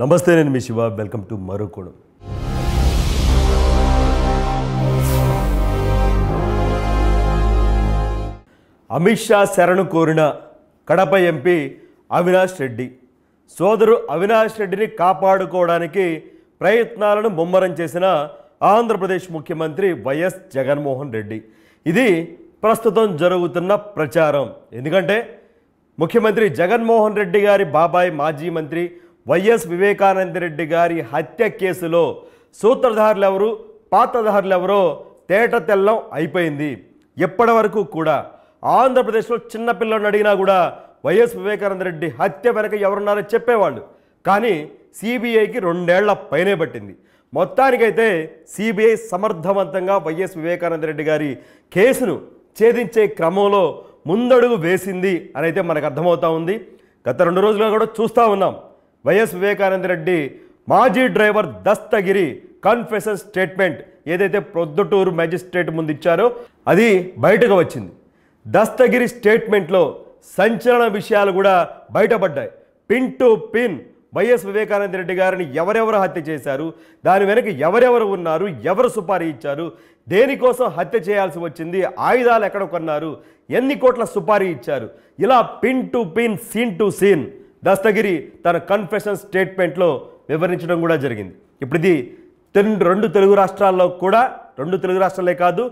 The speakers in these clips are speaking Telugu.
నమస్తే నేను మీ శివ వెల్కమ్ టు మరో కోణం అమిత్ షా శరణు కోరిన కడప ఎంపీ అవినాష్ రెడ్డి సోదరు అవినాష్ రెడ్డిని కాపాడుకోవడానికి ప్రయత్నాలను ముమ్మరం చేసిన ఆంధ్రప్రదేశ్ ముఖ్యమంత్రి వైఎస్ జగన్మోహన్ రెడ్డి ఇది ప్రస్తుతం జరుగుతున్న ప్రచారం ఎందుకంటే ముఖ్యమంత్రి జగన్మోహన్ రెడ్డి గారి బాబాయ్ మాజీ మంత్రి వైఎస్ వివేకానందరెడ్డి గారి హత్య కేసులో సూత్రధారులు ఎవరు పాత్రధారులు ఎవరో తేట తెల్లం అయిపోయింది ఎప్పటి వరకు కూడా ఆంధ్రప్రదేశ్లో చిన్నపిల్లని అడిగినా కూడా వైఎస్ వివేకానందరెడ్డి హత్య వెనక ఎవరున్నారో చెప్పేవాళ్ళు కానీ సిబిఐకి రెండేళ్ల పైనే పట్టింది మొత్తానికైతే సిబిఐ సమర్థవంతంగా వైఎస్ వివేకానందరెడ్డి గారి కేసును ఛేదించే క్రమంలో ముందడుగు వేసింది అనైతే మనకు అర్థమవుతా ఉంది గత రెండు రోజులుగా కూడా చూస్తూ ఉన్నాం వైఎస్ వివేకానందరెడ్డి మాజీ డ్రైవర్ దస్తగిరి కన్ఫెషన్ స్టేట్మెంట్ ఏదైతే ప్రొద్దుటూరు మ్యాజిస్ట్రేట్ ముందు ఇచ్చారో అది బయటకు వచ్చింది దస్తగిరి స్టేట్మెంట్లో సంచలన విషయాలు కూడా బయటపడ్డాయి pin to pin YS Vivekananda Reddy గారిని ఎవరెవరు హత్య చేశారు దాని వెనక ఎవరెవరు ఉన్నారు ఎవరు సుపారీ ఇచ్చారు దేనికోసం హత్య చేయాల్సి వచ్చింది ఆయుధాలు ఎక్కడ కొన్నారు ఎన్ని కోట్ల సుపారీ ఇచ్చారు ఇలా pin to pin scene to scene Dastagiri తన కన్ఫెషన్ స్టేట్మెంట్లో వివరించడం కూడా జరిగింది ఇప్పుడు ఇది రెండు తెలుగు రాష్ట్రాల్లో కూడా రెండు తెలుగు రాష్ట్రాలే కాదు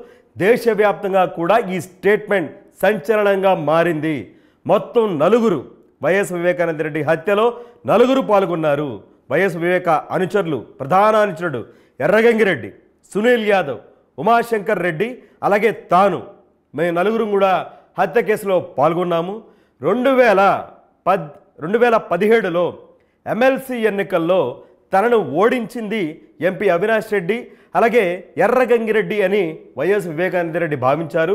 దేశవ్యాప్తంగా కూడా ఈ స్టేట్మెంట్ సంచలనంగా మారింది మొత్తం నలుగురు వైఎస్ వివేకానంద రెడ్డి హత్యలో నలుగురు పాల్గొన్నారు వైఎస్ వివేక అనుచరులు ప్రధాన అనుచరుడు ఎర్రగంగిరెడ్డి సునీల్ యాదవ్ ఉమాశంకర్ రెడ్డి అలాగే తాను మేము నలుగురు కూడా హత్య కేసులో పాల్గొన్నాము రెండు వేల పద్ రెండు వేల పదిహేడులో ఎమ్మెల్సీ ఎన్నికల్లో తనను ఓడించింది ఎంపీ అవినాష్ రెడ్డి అలాగే ఎర్రగంగిరెడ్డి అని వైఎస్ వివేకానందరెడ్డి భావించారు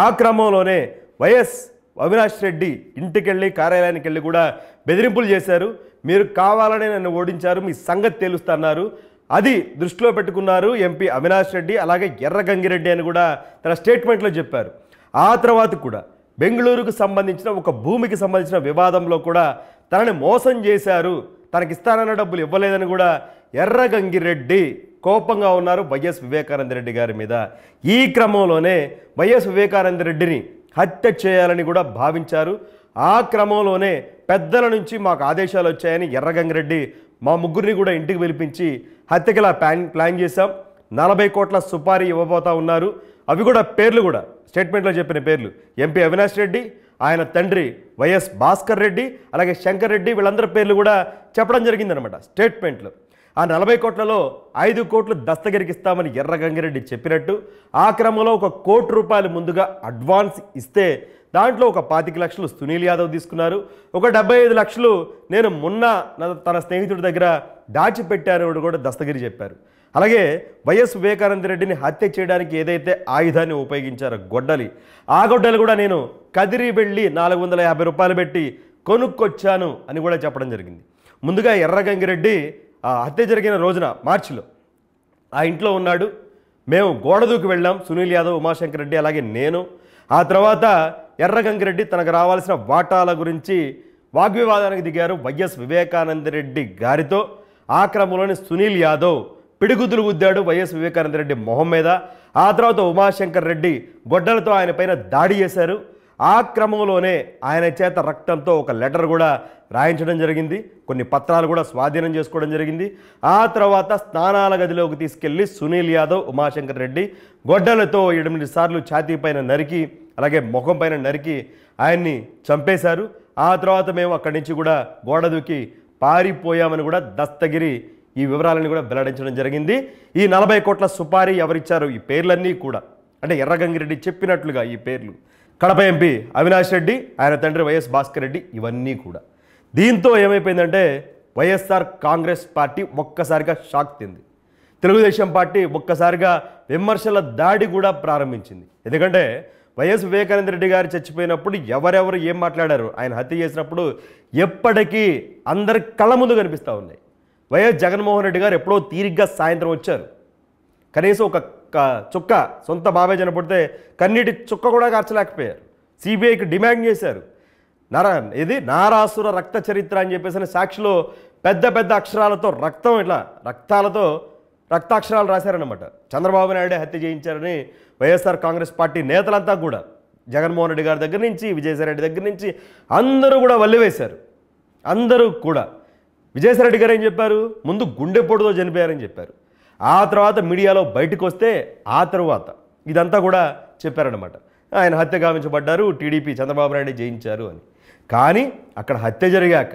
ఆ క్రమంలోనే వైఎస్ అవినాష్ రెడ్డి ఇంటికెళ్ళి కార్యాలయానికి వెళ్ళి కూడా బెదిరింపులు చేశారు మీరు కావాలని నన్ను ఓడించారు మీ సంగతి తేలుస్తున్నారు అది దృష్టిలో పెట్టుకున్నారు ఎంపీ అవినాష్ రెడ్డి అలాగే ఎర్రగంగిరెడ్డి అని కూడా తన స్టేట్మెంట్లో చెప్పారు ఆ తర్వాత కూడా బెంగళూరుకు సంబంధించిన ఒక భూమికి సంబంధించిన వివాదంలో కూడా తనని మోసం చేశారు తనకిస్తానన్న డబ్బులు ఇవ్వలేదని కూడా ఎర్రగంగిరెడ్డి కోపంగా ఉన్నారు వైఎస్ వివేకానంద రెడ్డి గారి మీద ఈ క్రమంలోనే వైఎస్ వివేకానంద రెడ్డిని హత్య చేయాలని కూడా భావించారు ఆ క్రమంలోనే పెద్దల నుంచి మాకు ఆదేశాలు వచ్చాయని ఎర్రగంగిరెడ్డి మా ముగ్గురిని కూడా ఇంటికి పిలిపించి హత్యకిలా ప్లాన్ ప్లాన్ చేశాం నలభై కోట్ల సుపారీ ఇవ్వబోతా ఉన్నారు అవి కూడా పేర్లు కూడా స్టేట్మెంట్లో చెప్పిన పేర్లు ఎంపీ అవినాష్ రెడ్డి ఆయన తండ్రి వైఎస్ భాస్కర్ రెడ్డి అలాగే శంకర్ రెడ్డి వీళ్ళందరి పేర్లు కూడా చెప్పడం జరిగిందనమాట స్టేట్మెంట్లు ఆ నలభై కోట్లలో ఐదు కోట్లు దస్తగరికిస్తామని ఎర్రగంగిరెడ్డి చెప్పినట్టు ఆ క్రమంలో ఒక కోటి రూపాయలు ముందుగా అడ్వాన్స్ ఇస్తే దాంట్లో ఒక పాతిక లక్షలు సునీల్ యాదవ్ తీసుకున్నారు ఒక డెబ్బై ఐదు లక్షలు నేను మొన్న తన స్నేహితుడి దగ్గర దాచిపెట్టాను కూడా దస్తగిరి చెప్పారు అలాగే వైఎస్ వివేకానంద రెడ్డిని హత్య చేయడానికి ఏదైతే ఆయుధాన్ని ఉపయోగించారో గొడ్డలి ఆ గొడ్డలి కూడా నేను కదిరి వెళ్ళి నాలుగు వందల యాభై రూపాయలు పెట్టి కొనుక్కొచ్చాను అని కూడా చెప్పడం జరిగింది ముందుగా ఎర్రగంగిరెడ్డి హత్య జరిగిన రోజున మార్చిలో ఆ ఇంట్లో ఉన్నాడు మేము గోడదూకి వెళ్ళాం సునీల్ యాదవ్ ఉమాశంకర్ రెడ్డి అలాగే నేను ఆ తర్వాత ఎర్రగంగిరెడ్డి తనకు రావాల్సిన వాటాల గురించి వాగ్వివాదానికి దిగారు వైఎస్ వివేకానందరెడ్డి గారితో ఆ క్రమంలోనే సునీల్ యాదవ్ పిడిగుద్దులు గుద్దాడు వైఎస్ వివేకానందరెడ్డి మొహం మీద ఆ తర్వాత ఉమాశంకర్ రెడ్డి గొడ్డలతో ఆయన పైన దాడి చేశారు ఆ క్రమంలోనే ఆయన చేత రక్తంతో ఒక లెటర్ కూడా రాయించడం జరిగింది కొన్ని పత్రాలు కూడా స్వాధీనం చేసుకోవడం జరిగింది ఆ తర్వాత స్నానాల గదిలోకి తీసుకెళ్లి సునీల్ యాదవ్ ఉమాశంకర్ రెడ్డి గొడ్డలతో ఎనిమిది సార్లు ఛాతీ పైన నరికి అలాగే ముఖం పైన నరికి ఆయన్ని చంపేశారు ఆ తర్వాత మేము అక్కడి నుంచి కూడా గోడ దూకి పారిపోయామని కూడా దస్తగిరి ఈ వివరాలను కూడా వెల్లడించడం జరిగింది ఈ నలభై కోట్ల సుపారీ ఎవరిచ్చారు ఈ పేర్లన్నీ కూడా అంటే ఎర్రగంగిరెడ్డి చెప్పినట్లుగా ఈ పేర్లు కడప ఎంపీ అవినాష్ రెడ్డి ఆయన తండ్రి వైఎస్ భాస్కర్ రెడ్డి ఇవన్నీ కూడా దీంతో ఏమైపోయిందంటే వైఎస్ఆర్ కాంగ్రెస్ పార్టీ ఒక్కసారిగా షాక్ తింది తెలుగుదేశం పార్టీ ఒక్కసారిగా విమర్శల దాడి కూడా ప్రారంభించింది ఎందుకంటే వైఎస్ వివేకానంద రెడ్డి గారు చచ్చిపోయినప్పుడు ఎవరెవరు ఏం మాట్లాడారు ఆయన హత్య చేసినప్పుడు ఎప్పటికీ అందరి కళ్ళ ముందు కనిపిస్తూ ఉన్నాయి వైఎస్ జగన్మోహన్ రెడ్డి గారు ఎప్పుడో తీరిగ్గా సాయంత్రం వచ్చారు కనీసం ఒక చుక్క సొంత బాబాయ్ చనిపడితే కన్నీటి చుక్క కూడా కార్చలేకపోయారు సిబిఐకి డిమాండ్ చేశారు నారా ఇది నారాసుర రక్త చరిత్ర అని అని సాక్షిలో పెద్ద పెద్ద అక్షరాలతో రక్తం ఇట్లా రక్తాలతో రక్తాక్షరాలు రాశారనమాట చంద్రబాబు నాయుడే హత్య చేయించారని వైఎస్ఆర్ కాంగ్రెస్ పార్టీ నేతలంతా కూడా జగన్మోహన్ రెడ్డి గారి దగ్గర నుంచి రెడ్డి దగ్గర నుంచి అందరూ కూడా వల్లివేశారు అందరూ కూడా రెడ్డి గారు ఏం చెప్పారు ముందు గుండెపోటుతో చనిపోయారని చెప్పారు ఆ తర్వాత మీడియాలో బయటకు వస్తే ఆ తర్వాత ఇదంతా కూడా చెప్పారనమాట ఆయన హత్య గావించబడ్డారు టీడీపీ చంద్రబాబు నాయుడు జయించారు అని కానీ అక్కడ హత్య జరిగాక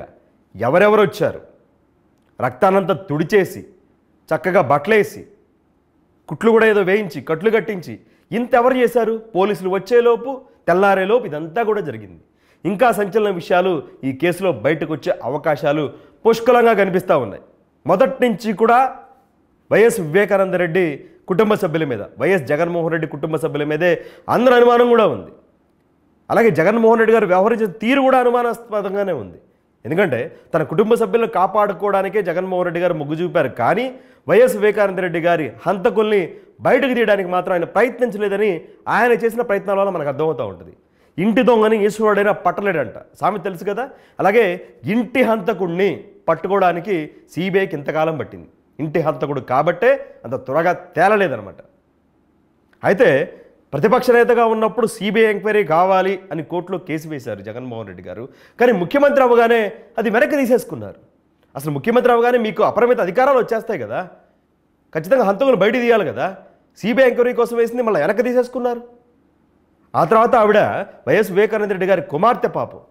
ఎవరెవరు వచ్చారు రక్తానంతా తుడిచేసి చక్కగా బట్టలేసి కుట్లు కూడా ఏదో వేయించి కట్లు కట్టించి ఇంతెవరు చేశారు పోలీసులు వచ్చేలోపు తెల్లారేలోపు ఇదంతా కూడా జరిగింది ఇంకా సంచలన విషయాలు ఈ కేసులో బయటకు వచ్చే అవకాశాలు పుష్కలంగా కనిపిస్తూ ఉన్నాయి మొదటి నుంచి కూడా వైఎస్ వివేకానంద రెడ్డి కుటుంబ సభ్యుల మీద వైఎస్ జగన్మోహన్ రెడ్డి కుటుంబ సభ్యుల మీదే అందరూ అనుమానం కూడా ఉంది అలాగే జగన్మోహన్ రెడ్డి గారు వ్యవహరించిన తీరు కూడా అనుమానాస్పదంగానే ఉంది ఎందుకంటే తన కుటుంబ సభ్యులను కాపాడుకోవడానికే జగన్మోహన్ రెడ్డి గారు మొగ్గు చూపారు కానీ వైఎస్ వివేకానంద రెడ్డి గారి హంతకుల్ని బయటకు తీయడానికి మాత్రం ఆయన ప్రయత్నించలేదని ఆయన చేసిన ప్రయత్నాల వల్ల మనకు అర్థమవుతూ ఉంటుంది ఇంటి దొంగని ఈశ్వరుడైనా పట్టలేడంట సామెత తెలుసు కదా అలాగే ఇంటి హంతకుడిని పట్టుకోవడానికి సిబిఐకి ఇంతకాలం పట్టింది ఇంటి హంతకుడు కాబట్టే అంత త్వరగా తేలలేదనమాట అయితే ప్రతిపక్ష నేతగా ఉన్నప్పుడు సిబిఐ ఎంక్వైరీ కావాలి అని కోర్టులో కేసు వేశారు జగన్మోహన్ రెడ్డి గారు కానీ ముఖ్యమంత్రి అవ్వగానే అది వెనక్కి తీసేసుకున్నారు అసలు ముఖ్యమంత్రి అవ్వగానే మీకు అపరిమిత అధికారాలు వచ్చేస్తాయి కదా ఖచ్చితంగా హంతకులు బయట తీయాలి కదా సిబిఐ ఎంక్వైరీ కోసం వేసింది మళ్ళీ వెనక్కి తీసేసుకున్నారు ఆ తర్వాత ఆవిడ వైఎస్ వివేకానంద రెడ్డి గారి కుమార్తె పాపం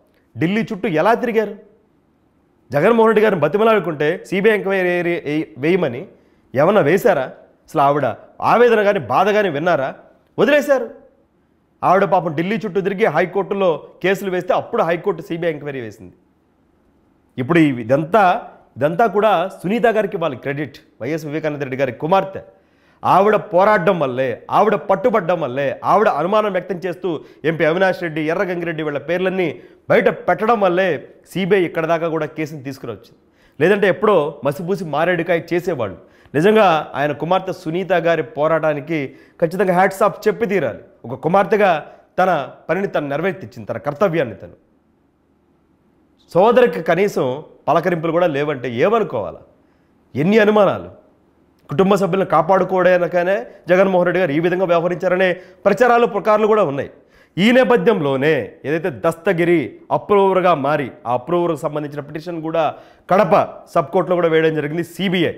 ఢిల్లీ చుట్టూ ఎలా తిరిగారు జగన్మోహన్ రెడ్డి గారిని బతిమలాడుకుంటే సిబిఐ ఎంక్వైరీ వేయమని ఏమన్నా వేశారా అసలు ఆవిడ ఆవేదన కానీ బాధ కానీ విన్నారా వదిలేశారు ఆవిడ పాపం ఢిల్లీ చుట్టూ తిరిగి హైకోర్టులో కేసులు వేస్తే అప్పుడు హైకోర్టు సిబిఐ ఎంక్వైరీ వేసింది ఇప్పుడు ఇదంతా ఇదంతా కూడా సునీత గారికి ఇవ్వాలి క్రెడిట్ వైఎస్ వివేకానంద రెడ్డి గారి కుమార్తె ఆవిడ పోరాడడం వల్లే ఆవిడ పట్టుబడ్డం వల్లే ఆవిడ అనుమానం వ్యక్తం చేస్తూ ఎంపీ అవినాష్ రెడ్డి ఎర్రగంగిరెడ్డి వీళ్ళ పేర్లన్నీ బయట పెట్టడం వల్లే సిబిఐ ఇక్కడ దాకా కూడా కేసును తీసుకురావచ్చు లేదంటే ఎప్పుడో మసిపూసి మారేడుకాయ చేసేవాళ్ళు నిజంగా ఆయన కుమార్తె సునీత గారి పోరాటానికి ఖచ్చితంగా హ్యాట్స్ ఆఫ్ చెప్పి తీరాలి ఒక కుమార్తెగా తన పనిని తను నెరవేర్తించింది తన కర్తవ్యాన్ని తను సోదరికి కనీసం పలకరింపులు కూడా లేవంటే ఏమనుకోవాలా ఎన్ని అనుమానాలు కుటుంబ సభ్యులను కాపాడుకోవడానికనే జగన్మోహన్ రెడ్డి గారు ఈ విధంగా వ్యవహరించారనే ప్రచారాలు ప్రకారాలు కూడా ఉన్నాయి ఈ నేపథ్యంలోనే ఏదైతే దస్తగిరి అప్రూవర్గా మారి ఆ అప్రూవర్కి సంబంధించిన పిటిషన్ కూడా కడప సబ్ కోర్టులో కూడా వేయడం జరిగింది సిబిఐ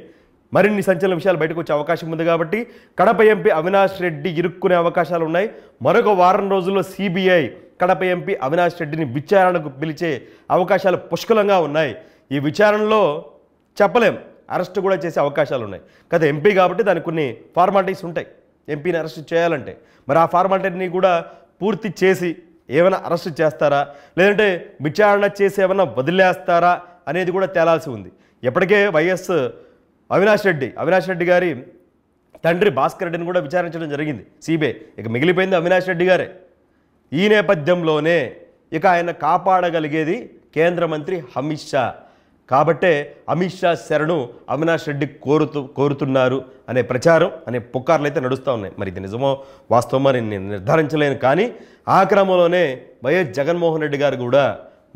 మరిన్ని సంచలన విషయాలు బయటకు వచ్చే అవకాశం ఉంది కాబట్టి కడప ఎంపీ అవినాష్ రెడ్డి ఇరుక్కునే అవకాశాలు ఉన్నాయి మరొక వారం రోజుల్లో సిబిఐ కడప ఎంపీ అవినాష్ రెడ్డిని విచారణకు పిలిచే అవకాశాలు పుష్కలంగా ఉన్నాయి ఈ విచారణలో చెప్పలేం అరెస్ట్ కూడా చేసే అవకాశాలు ఉన్నాయి కదా ఎంపీ కాబట్టి దానికి కొన్ని ఫార్మాలిటీస్ ఉంటాయి ఎంపీని అరెస్ట్ చేయాలంటే మరి ఆ ఫార్మాలిటీని కూడా పూర్తి చేసి ఏమైనా అరెస్ట్ చేస్తారా లేదంటే విచారణ చేసి ఏమైనా వదిలేస్తారా అనేది కూడా తేలాల్సి ఉంది ఎప్పటికే వైఎస్ అవినాష్ రెడ్డి అవినాష్ రెడ్డి గారి తండ్రి భాస్కర్ రెడ్డిని కూడా విచారించడం జరిగింది సిబిఐ ఇక మిగిలిపోయింది అవినాష్ రెడ్డి గారే ఈ నేపథ్యంలోనే ఇక ఆయన కాపాడగలిగేది కేంద్ర మంత్రి అమిత్ షా కాబట్టే అమిత్ షా శరణు అవినాష్ రెడ్డి కోరుతూ కోరుతున్నారు అనే ప్రచారం అనే పుకార్లు అయితే నడుస్తూ ఉన్నాయి మరి ఇది నిజమో వాస్తవమో నేను నిర్ధారించలేను కానీ ఆ క్రమంలోనే వైఎస్ జగన్మోహన్ రెడ్డి గారు కూడా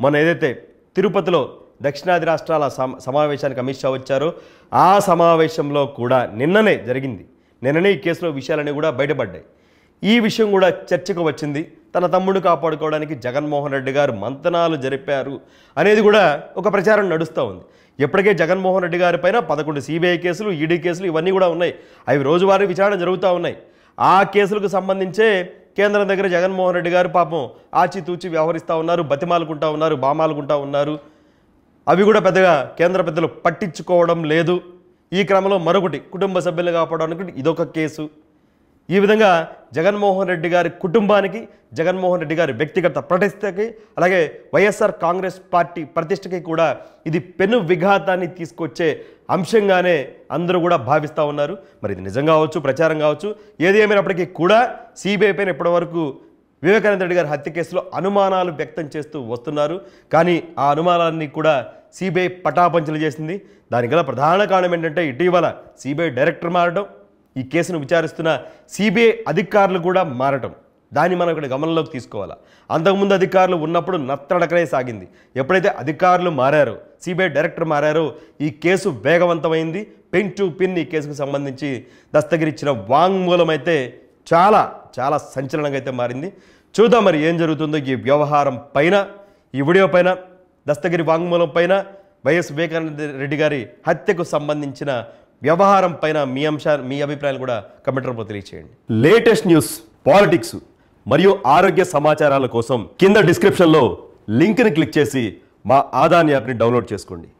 మన ఏదైతే తిరుపతిలో దక్షిణాది రాష్ట్రాల సమావేశానికి అమిత్ షా వచ్చారు ఆ సమావేశంలో కూడా నిన్ననే జరిగింది నిన్ననే ఈ కేసులో విషయాలన్నీ కూడా బయటపడ్డాయి ఈ విషయం కూడా చర్చకు వచ్చింది తన తమ్ముడు కాపాడుకోవడానికి జగన్మోహన్ రెడ్డి గారు మంతనాలు జరిపారు అనేది కూడా ఒక ప్రచారం నడుస్తూ ఉంది ఇప్పటికే జగన్మోహన్ రెడ్డి గారి పైన పదకొండు సిబిఐ కేసులు ఈడీ కేసులు ఇవన్నీ కూడా ఉన్నాయి అవి రోజువారీ విచారణ జరుగుతూ ఉన్నాయి ఆ కేసులకు సంబంధించే కేంద్రం దగ్గర జగన్మోహన్ రెడ్డి గారు పాపం ఆచితూచి వ్యవహరిస్తూ ఉన్నారు బతిమాలుకుంటా ఉన్నారు బామాలుకుంటా ఉన్నారు అవి కూడా పెద్దగా కేంద్ర పెద్దలు పట్టించుకోవడం లేదు ఈ క్రమంలో మరొకటి కుటుంబ సభ్యులు కాపాడడానికి ఇదొక కేసు ఈ విధంగా జగన్మోహన్ రెడ్డి గారి కుటుంబానికి జగన్మోహన్ రెడ్డి గారి వ్యక్తిగత ప్రతిష్టకి అలాగే వైఎస్ఆర్ కాంగ్రెస్ పార్టీ ప్రతిష్టకి కూడా ఇది పెను విఘాతాన్ని తీసుకొచ్చే అంశంగానే అందరూ కూడా భావిస్తూ ఉన్నారు మరి ఇది నిజం కావచ్చు ప్రచారం కావచ్చు ఏది ఏమైనప్పటికీ కూడా సిబిఐ పైన ఇప్పటివరకు వివేకానంద రెడ్డి గారి హత్య కేసులో అనుమానాలు వ్యక్తం చేస్తూ వస్తున్నారు కానీ ఆ అనుమానాన్ని కూడా సిబిఐ పటాపంచలు చేసింది దానికల ప్రధాన కారణం ఏంటంటే ఇటీవల సిబిఐ డైరెక్టర్ మారడం ఈ కేసును విచారిస్తున్న సిబిఐ అధికారులు కూడా మారటం దాన్ని మనం ఇక్కడ గమనంలోకి తీసుకోవాలా అంతకుముందు అధికారులు ఉన్నప్పుడు నత్తడకనే సాగింది ఎప్పుడైతే అధికారులు మారారో సిబిఐ డైరెక్టర్ మారారో ఈ కేసు వేగవంతమైంది పెన్ టు పిన్ ఈ కేసుకు సంబంధించి దస్తగిరిచ్చిన వాంగ్మూలమైతే చాలా చాలా సంచలనంగా అయితే మారింది చూద్దాం మరి ఏం జరుగుతుందో ఈ వ్యవహారం పైన ఈ వీడియో పైన దస్తగిరి వాంగ్మూలం పైన వైఎస్ వివేకానంద రెడ్డి గారి హత్యకు సంబంధించిన వ్యవహారం పైన మీ అంశా మీ అభిప్రాయాలు కూడా కమెంట్ రూపంలో తెలియచేయండి లేటెస్ట్ న్యూస్ పాలిటిక్స్ మరియు ఆరోగ్య సమాచారాల కోసం కింద డిస్క్రిప్షన్లో లింక్ని క్లిక్ చేసి మా ఆదాన్ యాప్ని డౌన్లోడ్ చేసుకోండి